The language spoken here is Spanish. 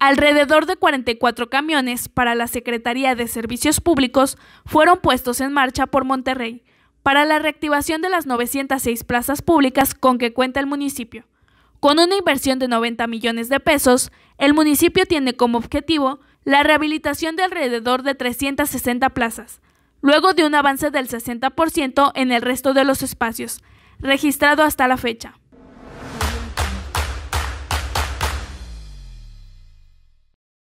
Alrededor de 44 camiones para la Secretaría de Servicios Públicos fueron puestos en marcha por Monterrey para la reactivación de las 906 plazas públicas con que cuenta el municipio. Con una inversión de 90 millones de pesos, el municipio tiene como objetivo la rehabilitación de alrededor de 360 plazas, luego de un avance del 60% en el resto de los espacios, registrado hasta la fecha.